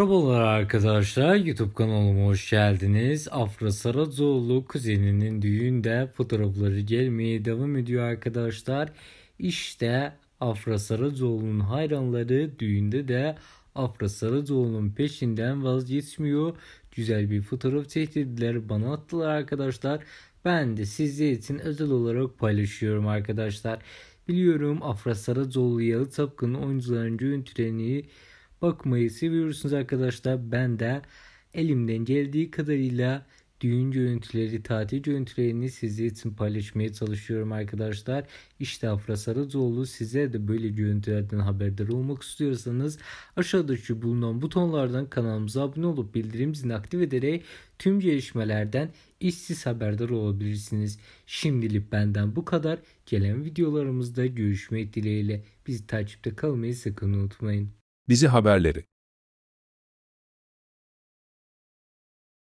Merhabalar arkadaşlar YouTube kanalıma hoş geldiniz. Afra Saracoğlu kuzeninin düğünde fotoğrafları gelmeye devam ediyor arkadaşlar. İşte Afra Saracoğlu'nun hayranları düğünde de Afra Saracoğlu'nun peşinden vazgeçmiyor. Güzel bir fotoğraf çektirdiler bana attılar arkadaşlar. Ben de sizler için özel olarak paylaşıyorum arkadaşlar. Biliyorum Afra Saracoğlu Yalı Tapkın'ın oyuncuların görüntülerini bakmayı seviyorsunuz arkadaşlar. Ben de elimden geldiği kadarıyla düğün görüntüleri, tatil görüntülerini sizler için paylaşmaya çalışıyorum arkadaşlar. İşte Afra Saracoğlu size de böyle görüntülerden haberdar olmak istiyorsanız aşağıdaki bulunan butonlardan kanalımıza abone olup bildirim zilini aktif ederek tüm gelişmelerden işsiz haberdar olabilirsiniz. Şimdilik benden bu kadar. Gelen videolarımızda görüşmek dileğiyle. Bizi takipte kalmayı sakın unutmayın. Bizi haberleri